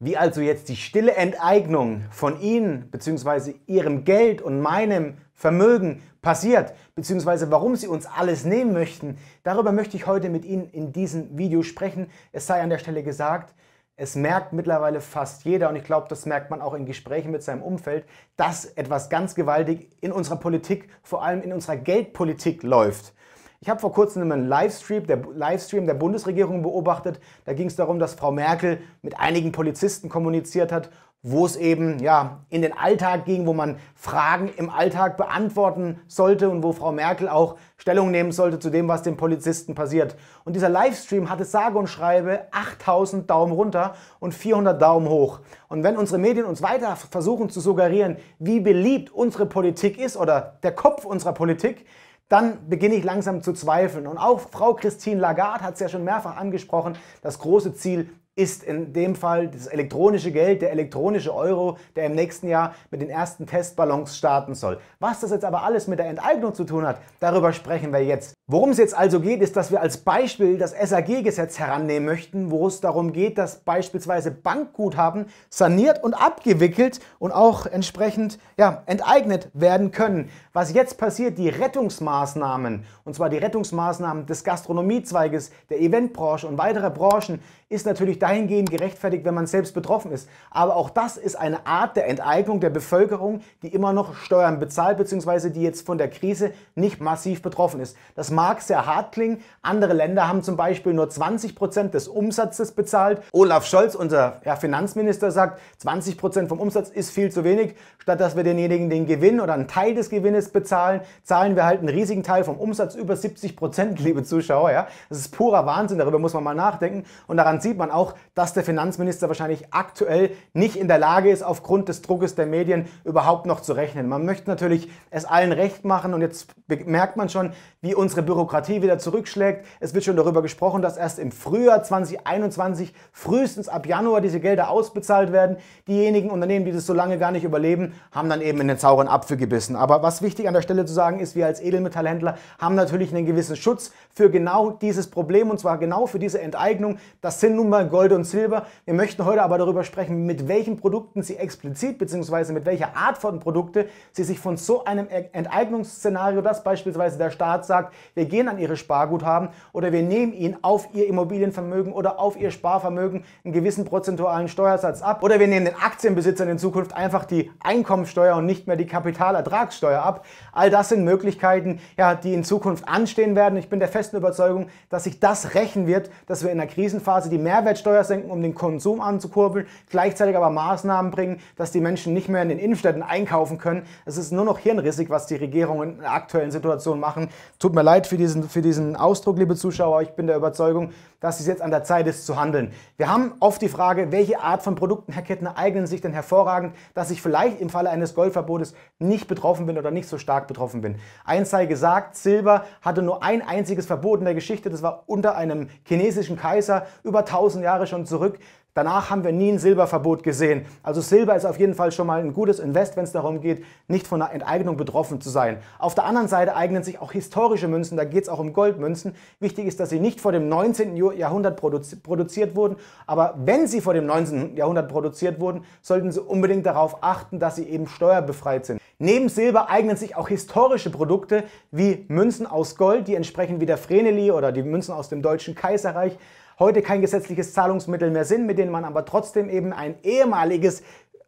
Wie also jetzt die stille Enteignung von Ihnen bzw. Ihrem Geld und meinem Vermögen passiert bzw. warum Sie uns alles nehmen möchten, darüber möchte ich heute mit Ihnen in diesem Video sprechen. Es sei an der Stelle gesagt, es merkt mittlerweile fast jeder und ich glaube, das merkt man auch in Gesprächen mit seinem Umfeld, dass etwas ganz gewaltig in unserer Politik, vor allem in unserer Geldpolitik läuft. Ich habe vor kurzem einen Livestream der, Livestream der Bundesregierung beobachtet. Da ging es darum, dass Frau Merkel mit einigen Polizisten kommuniziert hat, wo es eben ja, in den Alltag ging, wo man Fragen im Alltag beantworten sollte und wo Frau Merkel auch Stellung nehmen sollte zu dem, was den Polizisten passiert. Und dieser Livestream hatte sage und schreibe 8000 Daumen runter und 400 Daumen hoch. Und wenn unsere Medien uns weiter versuchen zu suggerieren, wie beliebt unsere Politik ist oder der Kopf unserer Politik, dann beginne ich langsam zu zweifeln. Und auch Frau Christine Lagarde hat es ja schon mehrfach angesprochen, das große Ziel ist in dem Fall das elektronische Geld, der elektronische Euro, der im nächsten Jahr mit den ersten Testballons starten soll. Was das jetzt aber alles mit der Enteignung zu tun hat, darüber sprechen wir jetzt. Worum es jetzt also geht, ist, dass wir als Beispiel das SAG-Gesetz herannehmen möchten, wo es darum geht, dass beispielsweise Bankguthaben saniert und abgewickelt und auch entsprechend ja, enteignet werden können. Was jetzt passiert, die Rettungsmaßnahmen, und zwar die Rettungsmaßnahmen des Gastronomiezweiges, der Eventbranche und weiterer Branchen, ist natürlich da dahingehend gerechtfertigt, wenn man selbst betroffen ist. Aber auch das ist eine Art der Enteignung der Bevölkerung, die immer noch Steuern bezahlt, beziehungsweise die jetzt von der Krise nicht massiv betroffen ist. Das mag sehr hart klingen. Andere Länder haben zum Beispiel nur 20 Prozent des Umsatzes bezahlt. Olaf Scholz, unser ja, Finanzminister, sagt, 20 Prozent vom Umsatz ist viel zu wenig. Statt dass wir denjenigen den Gewinn oder einen Teil des Gewinnes bezahlen, zahlen wir halt einen riesigen Teil vom Umsatz, über 70 Prozent, liebe Zuschauer. Ja? Das ist purer Wahnsinn, darüber muss man mal nachdenken. Und daran sieht man auch, auch, dass der Finanzminister wahrscheinlich aktuell nicht in der Lage ist, aufgrund des Druckes der Medien überhaupt noch zu rechnen. Man möchte natürlich es allen recht machen und jetzt merkt man schon, wie unsere Bürokratie wieder zurückschlägt. Es wird schon darüber gesprochen, dass erst im Frühjahr 2021, frühestens ab Januar, diese Gelder ausbezahlt werden. Diejenigen Unternehmen, die das so lange gar nicht überleben, haben dann eben in den sauren Apfel gebissen. Aber was wichtig an der Stelle zu sagen ist, wir als Edelmetallhändler haben natürlich einen gewissen Schutz für genau dieses Problem und zwar genau für diese Enteignung. Das sind nun mal Gold Gold und Silber. Wir möchten heute aber darüber sprechen, mit welchen Produkten Sie explizit bzw. mit welcher Art von Produkten Sie sich von so einem e-, Enteignungsszenario, dass beispielsweise der Staat sagt, wir gehen an Ihre Sparguthaben oder wir nehmen Ihnen auf Ihr Immobilienvermögen oder auf Ihr Sparvermögen einen gewissen prozentualen Steuersatz ab oder wir nehmen den Aktienbesitzern in Zukunft einfach die Einkommensteuer und nicht mehr die Kapitalertragssteuer ab. All das sind Möglichkeiten, ja, die in Zukunft anstehen werden. Ich bin der festen Überzeugung, dass sich das rächen wird, dass wir in der Krisenphase die Mehrwertsteuer Mehrwertsteuer senken, um den Konsum anzukurbeln, gleichzeitig aber Maßnahmen bringen, dass die Menschen nicht mehr in den Innenstädten einkaufen können. Es ist nur noch hirnrissig, was die Regierungen in der aktuellen Situation machen. Tut mir leid für diesen, für diesen Ausdruck, liebe Zuschauer. Ich bin der Überzeugung, dass es jetzt an der Zeit ist zu handeln. Wir haben oft die Frage, welche Art von Produkten, Herr Kettner, eignen sich denn hervorragend, dass ich vielleicht im Falle eines Goldverbotes nicht betroffen bin oder nicht so stark betroffen bin. Eins sei gesagt, Silber hatte nur ein einziges Verbot in der Geschichte. Das war unter einem chinesischen Kaiser über 1000 Jahre Jahre schon zurück. Danach haben wir nie ein Silberverbot gesehen. Also Silber ist auf jeden Fall schon mal ein gutes Invest, wenn es darum geht, nicht von einer Enteignung betroffen zu sein. Auf der anderen Seite eignen sich auch historische Münzen, da geht es auch um Goldmünzen. Wichtig ist, dass sie nicht vor dem 19. Jahrhundert produzi produziert wurden, aber wenn sie vor dem 19. Jahrhundert produziert wurden, sollten sie unbedingt darauf achten, dass sie eben steuerbefreit sind. Neben Silber eignen sich auch historische Produkte wie Münzen aus Gold, die entsprechen wie der Vreneli oder die Münzen aus dem Deutschen Kaiserreich heute kein gesetzliches Zahlungsmittel mehr sind, mit denen man aber trotzdem eben ein ehemaliges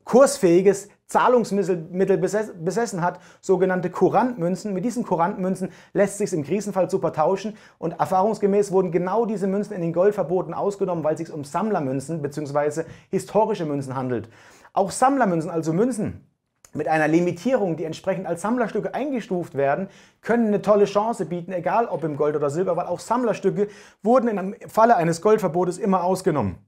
kursfähiges Zahlungsmittel besessen hat, sogenannte Kurantmünzen. Mit diesen Kurantmünzen lässt sich im Krisenfall super tauschen und erfahrungsgemäß wurden genau diese Münzen in den Goldverboten ausgenommen, weil es sich um Sammlermünzen bzw. historische Münzen handelt. Auch Sammlermünzen, also Münzen, mit einer Limitierung, die entsprechend als Sammlerstücke eingestuft werden, können eine tolle Chance bieten, egal ob im Gold oder Silber, weil auch Sammlerstücke wurden im Falle eines Goldverbotes immer ausgenommen.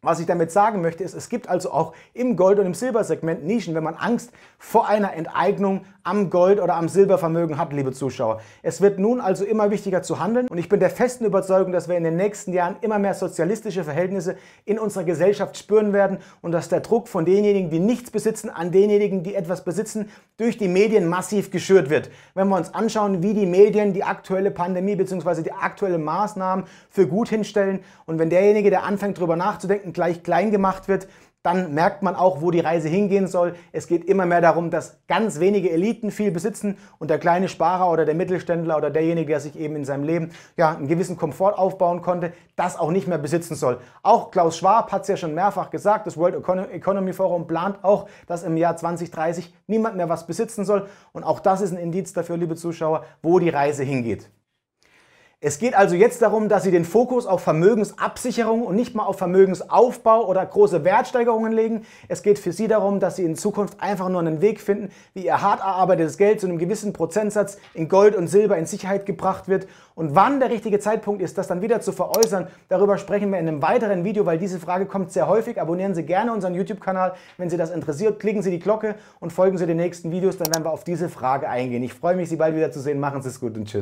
Was ich damit sagen möchte, ist, es gibt also auch im Gold- und im Silbersegment Nischen, wenn man Angst vor einer Enteignung am Gold- oder am Silbervermögen hat, liebe Zuschauer. Es wird nun also immer wichtiger zu handeln und ich bin der festen Überzeugung, dass wir in den nächsten Jahren immer mehr sozialistische Verhältnisse in unserer Gesellschaft spüren werden und dass der Druck von denjenigen, die nichts besitzen, an denjenigen, die etwas besitzen, durch die Medien massiv geschürt wird. Wenn wir uns anschauen, wie die Medien die aktuelle Pandemie bzw. die aktuellen Maßnahmen für gut hinstellen und wenn derjenige, der anfängt darüber nachzudenken, gleich klein gemacht wird, dann merkt man auch, wo die Reise hingehen soll. Es geht immer mehr darum, dass ganz wenige Eliten viel besitzen und der kleine Sparer oder der Mittelständler oder derjenige, der sich eben in seinem Leben ja, einen gewissen Komfort aufbauen konnte, das auch nicht mehr besitzen soll. Auch Klaus Schwab hat es ja schon mehrfach gesagt, das World Economy Forum plant auch, dass im Jahr 2030 niemand mehr was besitzen soll. Und auch das ist ein Indiz dafür, liebe Zuschauer, wo die Reise hingeht. Es geht also jetzt darum, dass Sie den Fokus auf Vermögensabsicherung und nicht mal auf Vermögensaufbau oder große Wertsteigerungen legen. Es geht für Sie darum, dass Sie in Zukunft einfach nur einen Weg finden, wie Ihr hart erarbeitetes Geld zu einem gewissen Prozentsatz in Gold und Silber in Sicherheit gebracht wird. Und wann der richtige Zeitpunkt ist, das dann wieder zu veräußern, darüber sprechen wir in einem weiteren Video, weil diese Frage kommt sehr häufig. Abonnieren Sie gerne unseren YouTube-Kanal, wenn Sie das interessiert. Klicken Sie die Glocke und folgen Sie den nächsten Videos, dann werden wir auf diese Frage eingehen. Ich freue mich, Sie bald wieder zu sehen. Machen Sie es gut und tschüss.